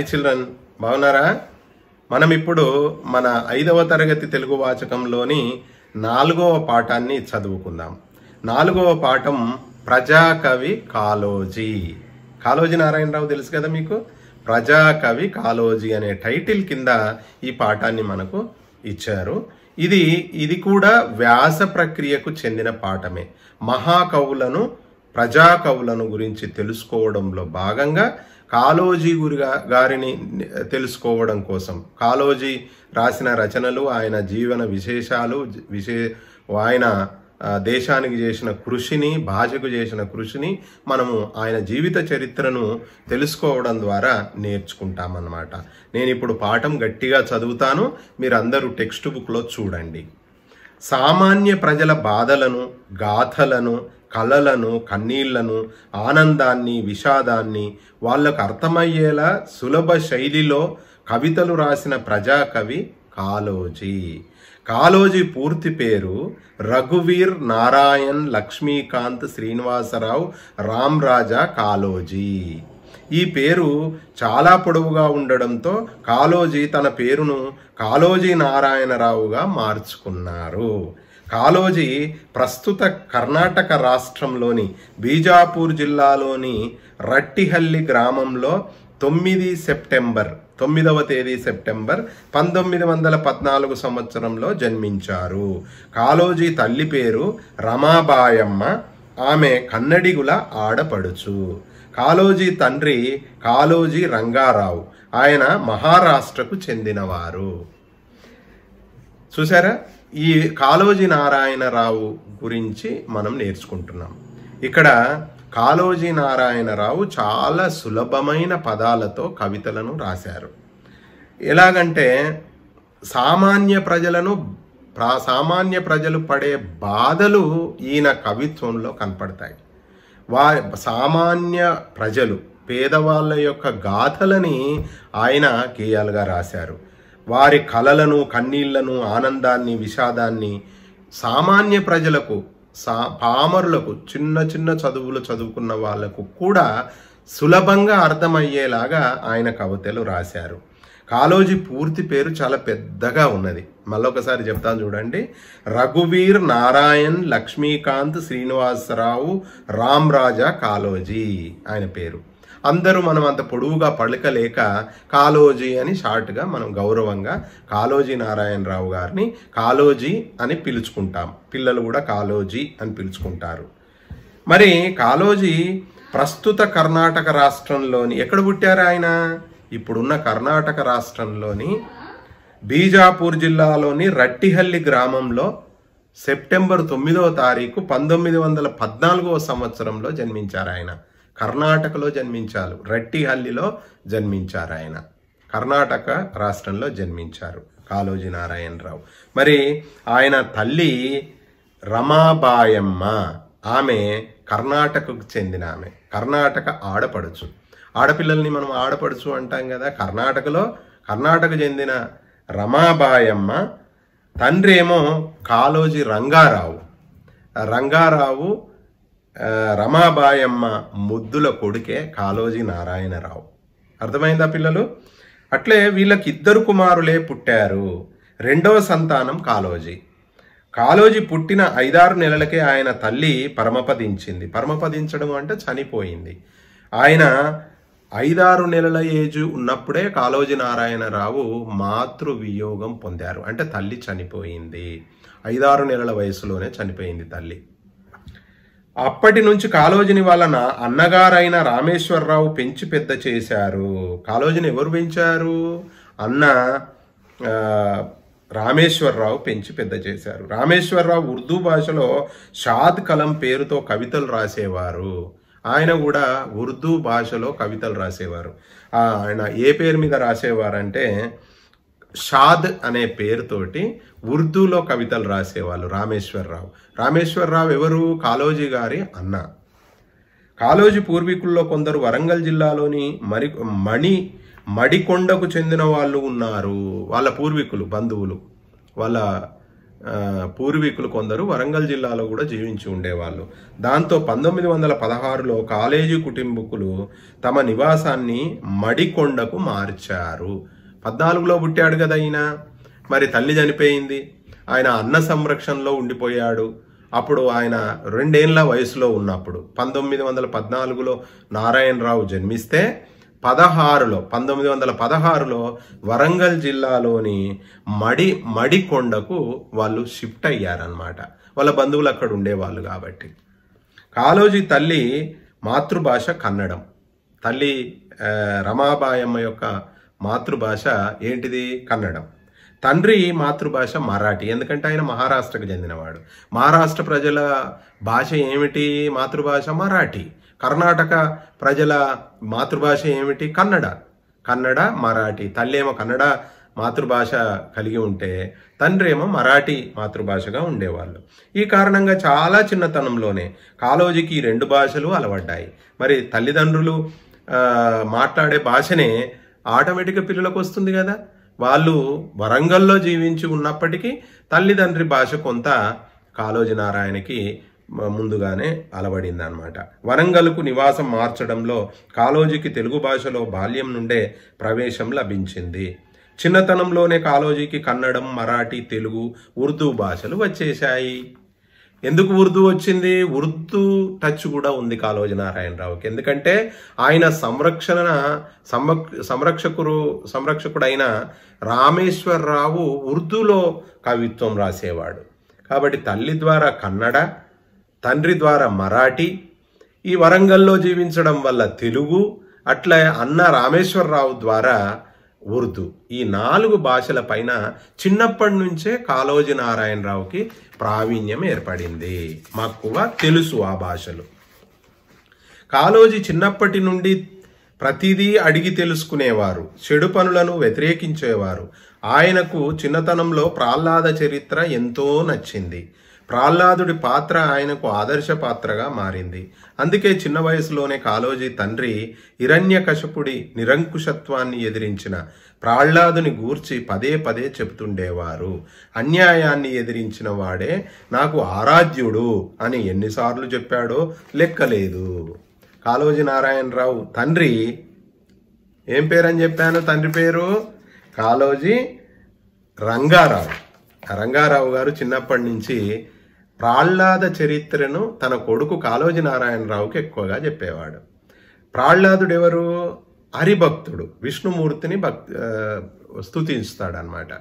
hi children బాగున్నారా మనం ఇప్పుడు మన ఐదవ తరగతి తెలుగు వాచకంలోని నాలుగవ పాఠాన్ని చదువుకుందాం నాలుగవ పాఠం ప్రజాకవి కాలోజీ కాలోజీ నారాయణరావు తెలుసు కదా మీకు ప్రజాకవి కాలోజీ అనే టైటిల్ కింద ఈ పాఠాన్ని మనకు ఇచ్చారు ఇది ఇది కూడా వ్యాస ప్రక్రియకు చెందిన పాఠమే మహాకవులను ప్రజాకవులను గురించి తెలుసుకోవడంలో భాగంగా కాలోజీ గురి గారిని తెలుసుకోవడం కోసం కాలోజీ రాసిన రచనలు ఆయన జీవన విశేషాలు విశే ఆయన దేశానికి చేసిన కృషిని భాషకు చేసిన కృషిని మనము ఆయన జీవిత చరిత్రను తెలుసుకోవడం ద్వారా నేర్చుకుంటామన్నమాట నేను ఇప్పుడు పాఠం గట్టిగా చదువుతాను మీరందరూ టెక్స్ట్ బుక్లో చూడండి సామాన్య ప్రజల బాధలను గాథలను కలలను కన్నీళ్లను ఆనందాన్ని విషాదాన్ని వాళ్ళకు అర్థమయ్యేలా సులభ శైలిలో కవితలు రాసిన ప్రజాకవి కాలోజీ కాలోజీ పూర్తి పేరు రఘువీర్ నారాయణ్ లక్ష్మీకాంత్ శ్రీనివాసరావు రామ్ రాజా కాలోజీ ఈ పేరు చాలా పొడవుగా ఉండడంతో కాలోజీ తన పేరును కాలోజీ నారాయణరావుగా మార్చుకున్నారు కాళోజీ ప్రస్తుత కర్ణాటక రాష్ట్రంలోని బీజాపూర్ జిల్లాలోని రట్టిహల్లి గ్రామంలో తొమ్మిది సెప్టెంబర్ తొమ్మిదవ తేదీ సెప్టెంబర్ పంతొమ్మిది వందల పద్నాలుగు సంవత్సరంలో జన్మించారు కాళోజీ తల్లి పేరు రమాబాయమ్మ ఆమె కన్నడిగుల ఆడపడుచు కాళోజీ తండ్రి కాళోజీ రంగారావు ఆయన మహారాష్ట్రకు చెందినవారు చూసారా ఈ కాళోజీ నారాయణరావు గురించి మనం నేర్చుకుంటున్నాం ఇక్కడ కాళోజీ నారాయణరావు చాలా సులభమైన పదాలతో కవితలను రాశారు ఎలాగంటే సామాన్య ప్రజలను ప్రా సామాన్య ప్రజలు పడే బాధలు ఈయన కవిత్వంలో కనపడతాయి వా సామాన్య ప్రజలు పేదవాళ్ళ యొక్క గాథలని ఆయన గేయాలుగా రాశారు వారి కలలను కన్నీళ్లను ఆనందాన్ని విషాదాన్ని సామాన్య ప్రజలకు సా పామరులకు చిన్న చిన్న చదువులు చదువుకున్న వాళ్లకు కూడా సులభంగా అర్థమయ్యేలాగా ఆయన కవితలు రాశారు కాలోజీ పూర్తి పేరు చాలా పెద్దగా ఉన్నది ఒకసారి చెప్తాను చూడండి రఘువీర్ నారాయణ్ లక్ష్మీకాంత్ శ్రీనివాసరావు రామ్రాజా కాలోజీ ఆయన పేరు అందరూ మనం అంత పొడవుగా పలకలేక కాలోజీ అని షార్ట్గా మనం గౌరవంగా కాలోజీ నారాయణరావు గారిని కాలోజీ అని పిలుచుకుంటాం పిల్లలు కూడా కాలోజీ అని పిలుచుకుంటారు మరి కాలోజీ ప్రస్తుత కర్ణాటక రాష్ట్రంలోని ఎక్కడ పుట్టారు ఆయన ఇప్పుడున్న కర్ణాటక రాష్ట్రంలోని బీజాపూర్ జిల్లాలోని రట్టిహల్లి గ్రామంలో సెప్టెంబర్ తొమ్మిదవ తారీఖు పంతొమ్మిది వందల పద్నాలుగవ సంవత్సరంలో జన్మించారు ఆయన కర్ణాటకలో జన్మించారు రెట్టిహల్లిలో జన్మించారు ఆయన కర్ణాటక రాష్ట్రంలో జన్మించారు కాళోజీ నారాయణరావు మరి ఆయన తల్లి రమాబాయమ్మ ఆమె కర్ణాటకకు చెందిన ఆమె కర్ణాటక ఆడపడుచు ఆడపిల్లల్ని మనం ఆడపడుచు అంటాం కదా కర్ణాటకలో కర్ణాటక చెందిన రమాబాయమ్మ తండ్రి ఏమో కాళోజీ రంగారావు రంగారావు రమాబాయమ్మ ముద్దుల కొడుకే కాలోజీ నారాయణరావు అర్థమైందా పిల్లలు అట్లే వీళ్ళకి ఇద్దరు కుమారులే పుట్టారు రెండవ సంతానం కాలోజీ కాలోజీ పుట్టిన ఐదారు నెలలకే ఆయన తల్లి పరమపదించింది పరమపదించడం అంటే చనిపోయింది ఆయన ఐదారు నెలల ఏజు ఉన్నప్పుడే కాలోజీ నారాయణరావు మాతృ వియోగం పొందారు అంటే తల్లి చనిపోయింది ఐదారు నెలల వయసులోనే చనిపోయింది తల్లి అప్పటి నుంచి కాలోజిని వలన అన్నగారైన రామేశ్వరరావు పెంచి పెద్ద చేశారు కాలోజిని ఎవరు పెంచారు అన్న రామేశ్వరరావు పెంచి పెద్ద చేశారు రామేశ్వరరావు ఉర్దూ భాషలో షాద్ కలం పేరుతో కవితలు రాసేవారు ఆయన కూడా ఉర్దూ భాషలో కవితలు రాసేవారు ఆయన ఏ పేరు మీద రాసేవారంటే షాద్ అనే పేరుతోటి ఉర్దూలో కవితలు రాసేవాళ్ళు రామేశ్వరరావు రామేశ్వరరావు ఎవరు కాలోజీ గారి అన్న కాలోజీ పూర్వీకుల్లో కొందరు వరంగల్ జిల్లాలోని మరి మణి మడికొండకు చెందిన వాళ్ళు ఉన్నారు వాళ్ళ పూర్వీకులు బంధువులు వాళ్ళ పూర్వీకులు కొందరు వరంగల్ జిల్లాలో కూడా జీవించి ఉండేవాళ్ళు దాంతో పంతొమ్మిది వందల పదహారులో కాలేజీ కుటుంబకులు తమ నివాసాన్ని మడికొండకు మార్చారు పద్నాలుగులో పుట్టాడు కదా ఈయన మరి తల్లి చనిపోయింది ఆయన అన్న సంరక్షణలో ఉండిపోయాడు అప్పుడు ఆయన రెండేళ్ల వయసులో ఉన్నప్పుడు పంతొమ్మిది వందల పద్నాలుగులో నారాయణరావు జన్మిస్తే పదహారులో పంతొమ్మిది వందల పదహారులో వరంగల్ జిల్లాలోని మడి మడికొండకు వాళ్ళు షిఫ్ట్ అయ్యారనమాట వాళ్ళ బంధువులు అక్కడ ఉండేవాళ్ళు కాబట్టి కాలోజీ తల్లి మాతృభాష కన్నడం తల్లి రమాబాయమ్మ యొక్క మాతృభాష ఏంటిది కన్నడం తండ్రి మాతృభాష మరాఠీ ఎందుకంటే ఆయన మహారాష్ట్రకు చెందినవాడు మహారాష్ట్ర ప్రజల భాష ఏమిటి మాతృభాష మరాఠీ కర్ణాటక ప్రజల మాతృభాష ఏమిటి కన్నడ కన్నడ మరాఠీ తల్లేమో కన్నడ మాతృభాష కలిగి ఉంటే తండ్రి ఏమో మరాఠీ మాతృభాషగా ఉండేవాళ్ళు ఈ కారణంగా చాలా చిన్నతనంలోనే కాలోజీకి ఈ రెండు భాషలు అలవడ్డాయి మరి తల్లిదండ్రులు మాట్లాడే భాషనే ఆటోమేటిక్గా పిల్లలకు వస్తుంది కదా వాళ్ళు వరంగల్లో జీవించి ఉన్నప్పటికీ తల్లిదండ్రి భాష కొంత కాలోజీ నారాయణకి ముందుగానే అలవడింది అనమాట వరంగల్కు నివాసం మార్చడంలో కాలోజీకి తెలుగు భాషలో బాల్యం నుండే ప్రవేశం లభించింది చిన్నతనంలోనే కాలోజీకి కన్నడం మరాఠీ తెలుగు ఉర్దూ భాషలు వచ్చేశాయి ఎందుకు ఉర్దూ వచ్చింది ఉర్దూ టచ్ కూడా ఉంది కాలోజీ నారాయణరావుకి ఎందుకంటే ఆయన సంరక్షణ సంరక్షకుడు సంరక్షకుడైన రామేశ్వరరావు ఉర్దూలో కవిత్వం రాసేవాడు కాబట్టి తల్లి ద్వారా కన్నడ తండ్రి ద్వారా మరాఠీ ఈ వరంగల్లో జీవించడం వల్ల తెలుగు అట్లా అన్న రామేశ్వరరావు ద్వారా ఉర్దూ ఈ నాలుగు భాషల పైన చిన్నప్పటి నుంచే కాళోజీ నారాయణరావుకి ప్రావీణ్యం ఏర్పడింది మక్కువ తెలుసు ఆ భాషలు కాళోజీ చిన్నప్పటి నుండి ప్రతిదీ అడిగి తెలుసుకునేవారు చెడు పనులను వ్యతిరేకించేవారు ఆయనకు చిన్నతనంలో ప్రహ్లాద చరిత్ర ఎంతో నచ్చింది ప్రహ్లాదుడి పాత్ర ఆయనకు ఆదర్శ పాత్రగా మారింది అందుకే చిన్న వయసులోనే కాలోజీ తండ్రి కశపుడి నిరంకుశత్వాన్ని ఎదిరించిన ప్రహ్లాదుని గూర్చి పదే పదే చెబుతుండేవారు అన్యాయాన్ని ఎదిరించిన వాడే నాకు ఆరాధ్యుడు అని ఎన్నిసార్లు చెప్పాడో లెక్కలేదు కాలోజీ నారాయణరావు తండ్రి ఏం పేరని చెప్పాను తండ్రి పేరు కాలోజీ రంగారావు రంగారావు గారు చిన్నప్పటి నుంచి ప్రాహ్లాద చరిత్రను తన కొడుకు కాలోజీ నారాయణరావుకి ఎక్కువగా చెప్పేవాడు ప్రాహ్లాదుడు ఎవరు హరిభక్తుడు విష్ణుమూర్తిని భక్ స్థుతిస్తాడనమాట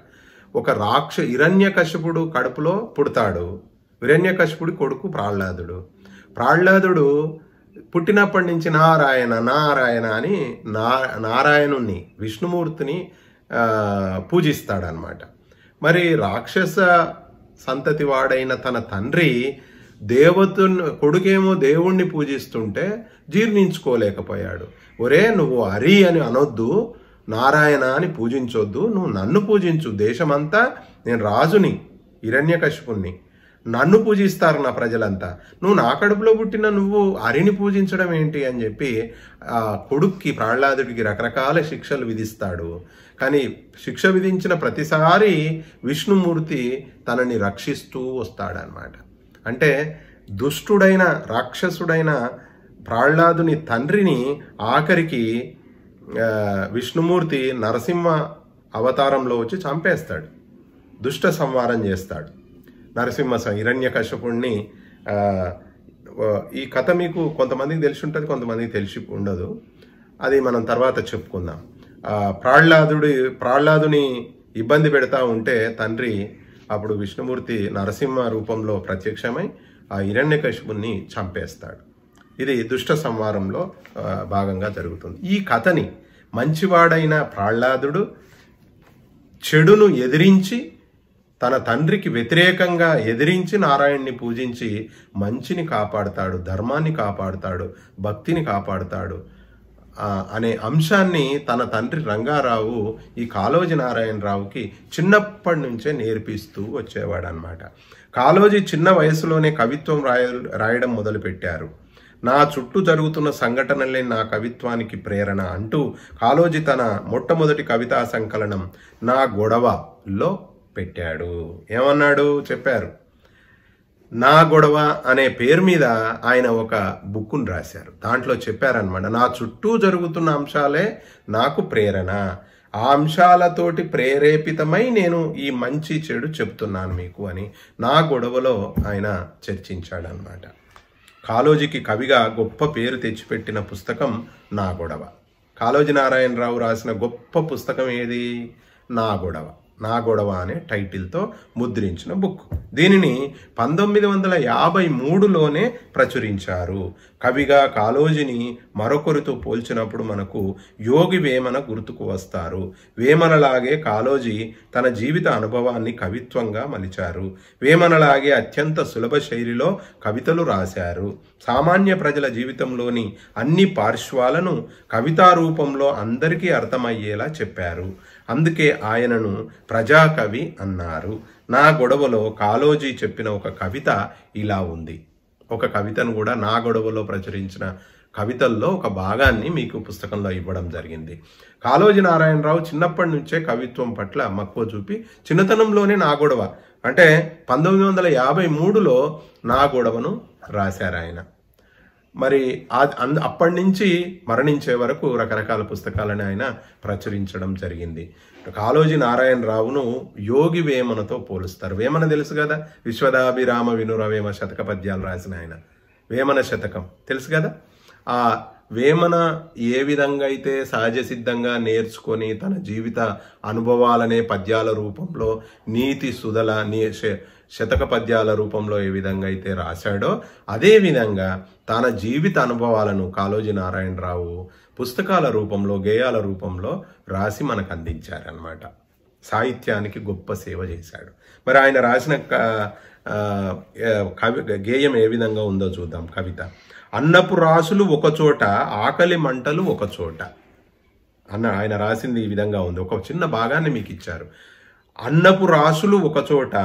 ఒక రాక్ష హిరణ్యకశపుడు కడుపులో పుడతాడు హిరణ్యకశపుడి కొడుకు ప్రాహ్లాదుడు ప్రాహ్లాదుడు పుట్టినప్పటి నుంచి నారాయణ నారాయణ అని నా నారాయణుణ్ణి విష్ణుమూర్తిని పూజిస్తాడనమాట మరి రాక్షస సంతతి వాడైన తన తండ్రి దేవతు కొడుకేమో దేవుణ్ణి పూజిస్తుంటే జీర్ణించుకోలేకపోయాడు ఒరే నువ్వు హరి అని అనొద్దు నారాయణ అని పూజించొద్దు నువ్వు నన్ను పూజించు దేశమంతా నేను రాజుని హిరణ్యకశిపుణ్ణి నన్ను పూజిస్తారు నా ప్రజలంతా నువ్వు నా కడుపులో పుట్టిన నువ్వు అరిని పూజించడం ఏంటి అని చెప్పి కొడుక్కి ప్రహ్లాదుడికి రకరకాల శిక్షలు విధిస్తాడు కానీ శిక్ష విధించిన ప్రతిసారి విష్ణుమూర్తి తనని రక్షిస్తూ వస్తాడనమాట అంటే దుష్టుడైన రాక్షసుడైన ప్రహ్లాదుని తండ్రిని ఆఖరికి విష్ణుమూర్తి నరసింహ అవతారంలో వచ్చి చంపేస్తాడు దుష్ట సంహారం చేస్తాడు నరసింహ హిరణ్యకశపుణ్ణి ఈ కథ మీకు కొంతమందికి తెలిసి ఉంటుంది కొంతమందికి తెలిసి ఉండదు అది మనం తర్వాత చెప్పుకుందాం ప్రాహ్లాదుడి ప్రాహ్లాదుని ఇబ్బంది పెడతా ఉంటే తండ్రి అప్పుడు విష్ణుమూర్తి నరసింహ రూపంలో ప్రత్యక్షమై ఆ కశ్యపుణ్ణి చంపేస్తాడు ఇది దుష్ట సంవారంలో భాగంగా జరుగుతుంది ఈ కథని మంచివాడైన ప్రాహ్లాదుడు చెడును ఎదిరించి తన తండ్రికి వ్యతిరేకంగా ఎదిరించి నారాయణ్ణి పూజించి మంచిని కాపాడుతాడు ధర్మాన్ని కాపాడుతాడు భక్తిని కాపాడుతాడు అనే అంశాన్ని తన తండ్రి రంగారావు ఈ కాళోజీ నారాయణరావుకి చిన్నప్పటి నుంచే నేర్పిస్తూ వచ్చేవాడనమాట కాలోజీ చిన్న వయసులోనే కవిత్వం రాయ రాయడం మొదలుపెట్టారు నా చుట్టూ జరుగుతున్న సంఘటనలే నా కవిత్వానికి ప్రేరణ అంటూ కాలోజీ తన మొట్టమొదటి కవితా సంకలనం నా గొడవలో పెట్టాడు ఏమన్నాడు చెప్పారు నా గొడవ అనే పేరు మీద ఆయన ఒక బుక్కును రాశారు దాంట్లో చెప్పారనమాట నా చుట్టూ జరుగుతున్న అంశాలే నాకు ప్రేరణ ఆ అంశాలతోటి ప్రేరేపితమై నేను ఈ మంచి చెడు చెప్తున్నాను మీకు అని నా గొడవలో ఆయన చర్చించాడనమాట కాలోజీకి కవిగా గొప్ప పేరు తెచ్చిపెట్టిన పుస్తకం నా గొడవ కాలోజీ నారాయణరావు రాసిన గొప్ప పుస్తకం ఏది నా గొడవ నా గొడవ అనే టైటిల్తో ముద్రించిన బుక్ దీనిని పంతొమ్మిది వందల యాభై మూడులోనే ప్రచురించారు కవిగా కాలోజిని మరొకరితో పోల్చినప్పుడు మనకు యోగి వేమన గుర్తుకు వస్తారు వేమనలాగే కాళోజీ తన జీవిత అనుభవాన్ని కవిత్వంగా మలిచారు వేమనలాగే అత్యంత సులభ శైలిలో కవితలు రాశారు సామాన్య ప్రజల జీవితంలోని అన్ని పార్శ్వాలను కవితా రూపంలో అందరికీ అర్థమయ్యేలా చెప్పారు అందుకే ఆయనను ప్రజాకవి అన్నారు నా గొడవలో కాళోజీ చెప్పిన ఒక కవిత ఇలా ఉంది ఒక కవితను కూడా నా గొడవలో ప్రచురించిన కవితల్లో ఒక భాగాన్ని మీకు పుస్తకంలో ఇవ్వడం జరిగింది కాలోజీ నారాయణరావు చిన్నప్పటి నుంచే కవిత్వం పట్ల మక్కువ చూపి చిన్నతనంలోనే నా గొడవ అంటే పంతొమ్మిది వందల యాభై మూడులో నా గొడవను రాశారు ఆయన మరి అప్పటి నుంచి మరణించే వరకు రకరకాల పుస్తకాలని ఆయన ప్రచురించడం జరిగింది కాళోజీ నారాయణరావును యోగి వేమనతో పోలుస్తారు వేమన తెలుసు కదా విశ్వదాభిరామ వినుర వేమ శతక పద్యాలు రాసిన ఆయన వేమన శతకం తెలుసు కదా ఆ వేమన ఏ విధంగా అయితే సహజ సిద్ధంగా నేర్చుకొని తన జీవిత అనుభవాలనే పద్యాల రూపంలో నీతి సుధల నీ శతక పద్యాల రూపంలో ఏ విధంగా అయితే రాశాడో అదేవిధంగా తన జీవిత అనుభవాలను కాళోజీ నారాయణరావు పుస్తకాల రూపంలో గేయాల రూపంలో రాసి మనకు అందించారనమాట సాహిత్యానికి గొప్ప సేవ చేశాడు మరి ఆయన రాసిన కవి గేయం ఏ విధంగా ఉందో చూద్దాం కవిత అన్నపు రాసులు ఒకచోట ఆకలి మంటలు ఒకచోట అన్న ఆయన రాసింది ఈ విధంగా ఉంది ఒక చిన్న భాగాన్ని మీకు ఇచ్చారు అన్నపు రాసులు ఒకచోట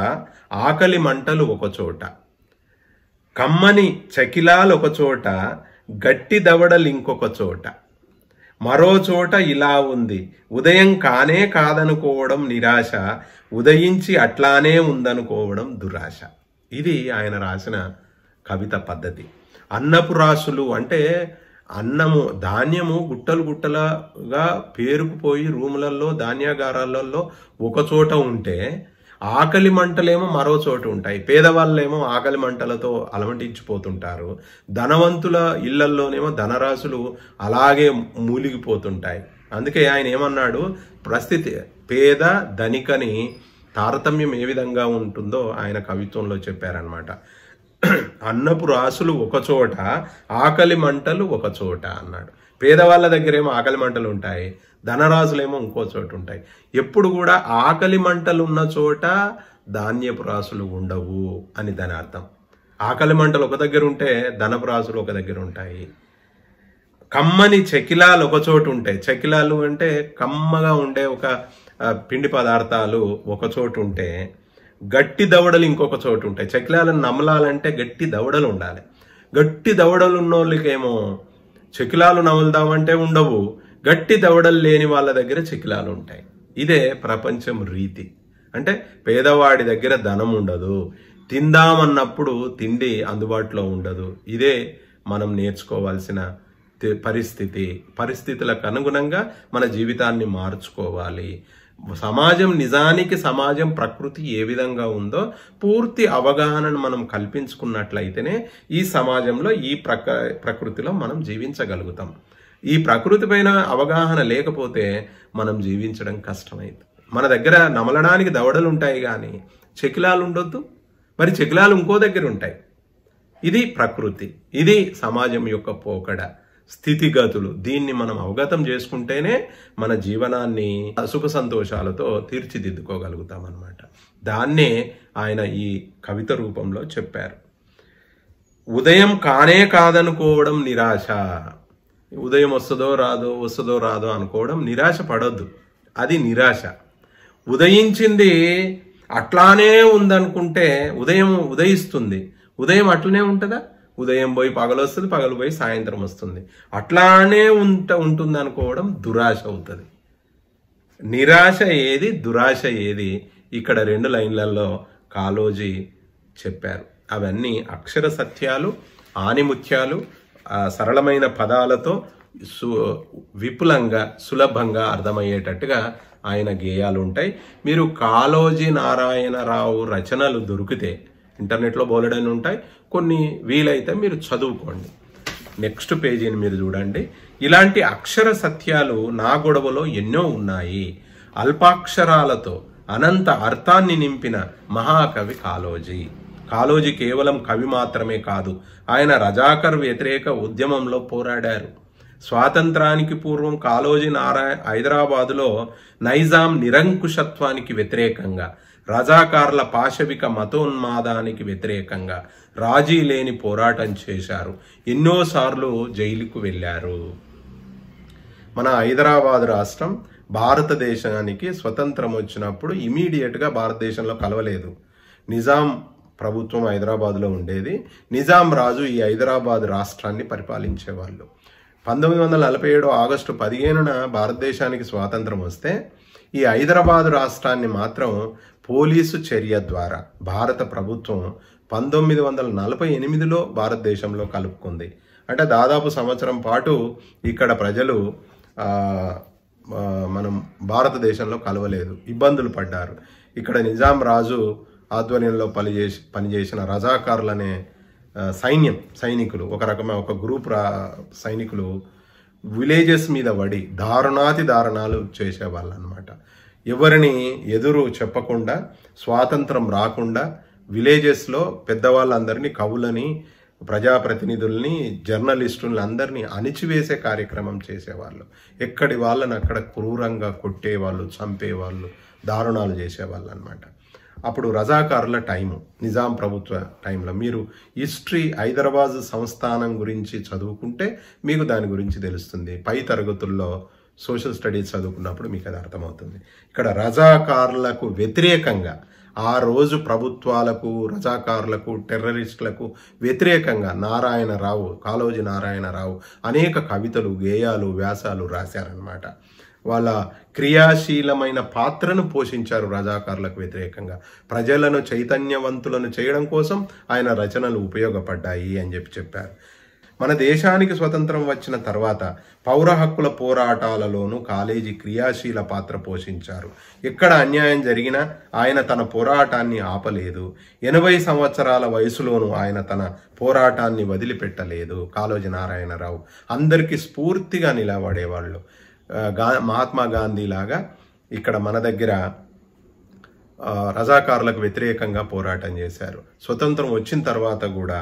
ఆకలి మంటలు ఒకచోట కమ్మని చకిలాలు ఒకచోట గట్టి దవడలు ఇంకొక చోట మరో చోట ఇలా ఉంది ఉదయం కానే కాదనుకోవడం నిరాశ ఉదయించి అట్లానే ఉందనుకోవడం దురాశ ఇది ఆయన రాసిన కవిత పద్ధతి రాసులు అంటే అన్నము ధాన్యము గుట్టలు గుట్టలుగా పేరుకుపోయి రూములలో ధాన్యాగారాలలో ఒక చోట ఉంటే ఆకలి మంటలేమో మరో చోట ఉంటాయి పేదవాళ్ళేమో ఆకలి మంటలతో అలమటించిపోతుంటారు ధనవంతుల ఇళ్లల్లోనేమో ధనరాశులు అలాగే మూలిగిపోతుంటాయి అందుకే ఆయన ఏమన్నాడు ప్రస్థితి పేద ధనికని తారతమ్యం ఏ విధంగా ఉంటుందో ఆయన కవిత్వంలో చెప్పారనమాట అన్నపు రాసులు ఒకచోట ఆకలి మంటలు ఒకచోట అన్నాడు పేదవాళ్ళ దగ్గర ఏమో ఆకలి మంటలు ఉంటాయి ధనరాజులేమో ఇంకో చోట ఉంటాయి ఎప్పుడు కూడా ఆకలి మంటలు ఉన్న చోట ధాన్యపు రాసులు ఉండవు అని దాని అర్థం ఆకలి మంటలు ఒక దగ్గర ఉంటే ధనపు రాసులు ఒక దగ్గర ఉంటాయి కమ్మని చెకిలాలు ఒక చోటు ఉంటాయి చెకిలాలు అంటే కమ్మగా ఉండే ఒక పిండి పదార్థాలు ఒక చోటు ఉంటే గట్టి దవడలు ఇంకొక చోటు ఉంటాయి చకిలాలను నమలాలంటే గట్టి దవడలు ఉండాలి గట్టి దవడలు ఉన్న వాళ్ళకేమో చెకిలాలు నమలుదామంటే ఉండవు గట్టి దవడలు లేని వాళ్ళ దగ్గర చెకిలాలు ఉంటాయి ఇదే ప్రపంచం రీతి అంటే పేదవాడి దగ్గర ధనం ఉండదు తిందామన్నప్పుడు తిండి అందుబాటులో ఉండదు ఇదే మనం నేర్చుకోవాల్సిన పరిస్థితి పరిస్థితులకు అనుగుణంగా మన జీవితాన్ని మార్చుకోవాలి సమాజం నిజానికి సమాజం ప్రకృతి ఏ విధంగా ఉందో పూర్తి అవగాహనను మనం కల్పించుకున్నట్లయితేనే ఈ సమాజంలో ఈ ప్రక ప్రకృతిలో మనం జీవించగలుగుతాం ఈ ప్రకృతి పైన అవగాహన లేకపోతే మనం జీవించడం కష్టమైంది మన దగ్గర నమలడానికి దవడలు ఉంటాయి కానీ చెకిలాలు ఉండొద్దు మరి చెకిలాలు ఇంకో దగ్గర ఉంటాయి ఇది ప్రకృతి ఇది సమాజం యొక్క పోకడ స్థితిగతులు దీన్ని మనం అవగతం చేసుకుంటేనే మన జీవనాన్ని సుఖ సంతోషాలతో తీర్చిదిద్దుకోగలుగుతాం దాన్నే ఆయన ఈ కవిత రూపంలో చెప్పారు ఉదయం కానే కాదనుకోవడం నిరాశ ఉదయం వస్తుందో రాదో వస్తుందో రాదో అనుకోవడం నిరాశ పడద్దు అది నిరాశ ఉదయించింది అట్లానే ఉందనుకుంటే ఉదయం ఉదయిస్తుంది ఉదయం అట్లనే ఉంటుందా ఉదయం పోయి వస్తుంది పగలు పోయి సాయంత్రం వస్తుంది అట్లానే ఉంట ఉంటుంది అనుకోవడం దురాశ అవుతుంది నిరాశ ఏది దురాశ ఏది ఇక్కడ రెండు లైన్లలో కాలోజీ చెప్పారు అవన్నీ అక్షర సత్యాలు ఆనిముత్యాలు సరళమైన పదాలతో సు విపులంగా సులభంగా అర్థమయ్యేటట్టుగా ఆయన గేయాలు ఉంటాయి మీరు కాలోజీ నారాయణరావు రచనలు దొరికితే ఇంటర్నెట్లో బోలెడని ఉంటాయి కొన్ని వీలైతే మీరు చదువుకోండి నెక్స్ట్ పేజీని మీరు చూడండి ఇలాంటి అక్షర సత్యాలు నా గొడవలో ఎన్నో ఉన్నాయి అల్పాక్షరాలతో అనంత అర్థాన్ని నింపిన మహాకవి కాలోజీ కాలోజీ కేవలం కవి మాత్రమే కాదు ఆయన రజాకర్ వ్యతిరేక ఉద్యమంలో పోరాడారు స్వాతంత్రానికి పూర్వం కాలోజీ నారాయణ హైదరాబాదులో నైజాం నిరంకుశత్వానికి వ్యతిరేకంగా రజాకార్ల పాశవిక మతోన్మాదానికి వ్యతిరేకంగా రాజీ లేని పోరాటం చేశారు ఎన్నోసార్లు జైలుకు వెళ్ళారు మన హైదరాబాద్ రాష్ట్రం భారతదేశానికి స్వతంత్రం వచ్చినప్పుడు ఇమీడియట్గా భారతదేశంలో కలవలేదు నిజాం ప్రభుత్వం హైదరాబాద్లో ఉండేది నిజాం రాజు ఈ హైదరాబాద్ రాష్ట్రాన్ని పరిపాలించేవాళ్ళు పంతొమ్మిది వందల నలభై ఏడు ఆగస్టు పదిహేనున భారతదేశానికి స్వాతంత్రం వస్తే ఈ హైదరాబాద్ రాష్ట్రాన్ని మాత్రం పోలీసు చర్య ద్వారా భారత ప్రభుత్వం పంతొమ్మిది వందల నలభై ఎనిమిదిలో భారతదేశంలో కలుపుకుంది అంటే దాదాపు సంవత్సరం పాటు ఇక్కడ ప్రజలు మనం భారతదేశంలో కలవలేదు ఇబ్బందులు పడ్డారు ఇక్కడ నిజాం రాజు ఆధ్వర్యంలో పనిచేసి పనిచేసిన రజాకారులనే సైన్యం సైనికులు ఒక రకమైన ఒక గ్రూప్ రా సైనికులు విలేజెస్ మీద పడి దారుణాతి దారుణాలు చేసేవాళ్ళు అనమాట ఎవరిని ఎదురు చెప్పకుండా స్వాతంత్రం రాకుండా విలేజెస్లో పెద్దవాళ్ళందరినీ కవులని ప్రజాప్రతినిధుల్ని జర్నలిస్టులని అందరినీ అణిచివేసే కార్యక్రమం చేసేవాళ్ళు ఎక్కడి వాళ్ళని అక్కడ క్రూరంగా కొట్టేవాళ్ళు చంపేవాళ్ళు దారుణాలు చేసేవాళ్ళు అనమాట అప్పుడు రజాకారుల టైము నిజాం ప్రభుత్వ టైంలో మీరు హిస్టరీ హైదరాబాద్ సంస్థానం గురించి చదువుకుంటే మీకు దాని గురించి తెలుస్తుంది పై తరగతుల్లో సోషల్ స్టడీస్ చదువుకున్నప్పుడు మీకు అది అర్థమవుతుంది ఇక్కడ రజాకారులకు వ్యతిరేకంగా ఆ రోజు ప్రభుత్వాలకు రజాకారులకు టెర్రరిస్టులకు వ్యతిరేకంగా నారాయణరావు కాలోజీ నారాయణరావు అనేక కవితలు గేయాలు వ్యాసాలు రాశారనమాట వాళ్ళ క్రియాశీలమైన పాత్రను పోషించారు రజాకారులకు వ్యతిరేకంగా ప్రజలను చైతన్యవంతులను చేయడం కోసం ఆయన రచనలు ఉపయోగపడ్డాయి అని చెప్పి చెప్పారు మన దేశానికి స్వతంత్రం వచ్చిన తర్వాత పౌర హక్కుల పోరాటాలలోనూ కాలేజీ క్రియాశీల పాత్ర పోషించారు ఎక్కడ అన్యాయం జరిగినా ఆయన తన పోరాటాన్ని ఆపలేదు ఎనభై సంవత్సరాల వయసులోనూ ఆయన తన పోరాటాన్ని వదిలిపెట్టలేదు కాలోజీ నారాయణరావు అందరికీ స్ఫూర్తిగా నిలబడేవాళ్ళు గా మహాత్మా గాంధీ లాగా ఇక్కడ మన దగ్గర రజాకారులకు వ్యతిరేకంగా పోరాటం చేశారు స్వతంత్రం వచ్చిన తర్వాత కూడా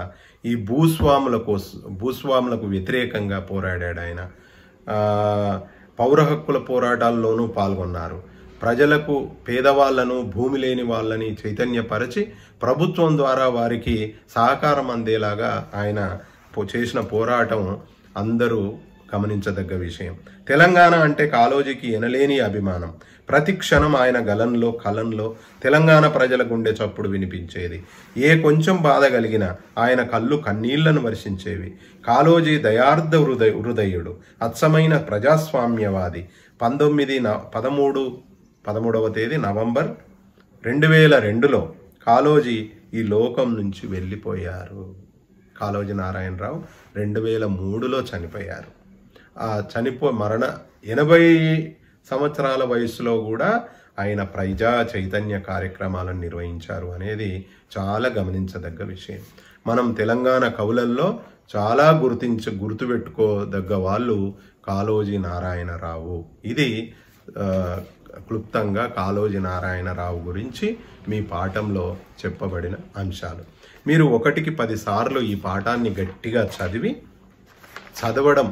ఈ భూస్వాముల కోసం భూస్వాములకు వ్యతిరేకంగా పోరాడాడు ఆయన పౌర హక్కుల పోరాటాల్లోనూ పాల్గొన్నారు ప్రజలకు పేదవాళ్లను భూమి లేని వాళ్ళని చైతన్యపరచి ప్రభుత్వం ద్వారా వారికి సహకారం అందేలాగా ఆయన చేసిన పోరాటం అందరూ గమనించదగ్గ విషయం తెలంగాణ అంటే కాలోజీకి ఎనలేని అభిమానం ప్రతి క్షణం ఆయన గలంలో కలంలో తెలంగాణ ప్రజల గుండె చప్పుడు వినిపించేది ఏ కొంచెం బాధ కలిగినా ఆయన కళ్ళు కన్నీళ్లను వర్షించేవి కాలోజీ దయార్థ హృదయ హృదయుడు అచ్చమైన ప్రజాస్వామ్యవాది పంతొమ్మిది న పదమూడు పదమూడవ తేదీ నవంబర్ రెండు వేల రెండులో కాలోజీ ఈ లోకం నుంచి వెళ్ళిపోయారు కాలోజీ నారాయణరావు రెండు వేల మూడులో చనిపోయారు చనిపో మరణ ఎనభై సంవత్సరాల వయసులో కూడా ఆయన ప్రజా చైతన్య కార్యక్రమాలను నిర్వహించారు అనేది చాలా గమనించదగ్గ విషయం మనం తెలంగాణ కవులల్లో చాలా గుర్తించ గుర్తుపెట్టుకోదగ్గ వాళ్ళు కాళోజీ నారాయణరావు ఇది క్లుప్తంగా కాళోజీ నారాయణరావు గురించి మీ పాఠంలో చెప్పబడిన అంశాలు మీరు ఒకటికి పదిసార్లు ఈ పాఠాన్ని గట్టిగా చదివి చదవడం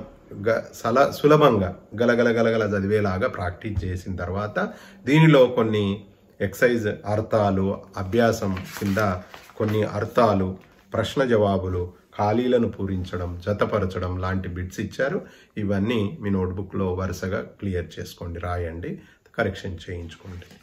గ సల సులభంగా గలగల గలగల చదివేలాగా ప్రాక్టీస్ చేసిన తర్వాత దీనిలో కొన్ని ఎక్సైజ్ అర్థాలు అభ్యాసం కింద కొన్ని అర్థాలు ప్రశ్న జవాబులు ఖాళీలను పూరించడం జతపరచడం లాంటి బిట్స్ ఇచ్చారు ఇవన్నీ మీ నోట్బుక్లో వరుసగా క్లియర్ చేసుకోండి రాయండి కరెక్షన్ చేయించుకోండి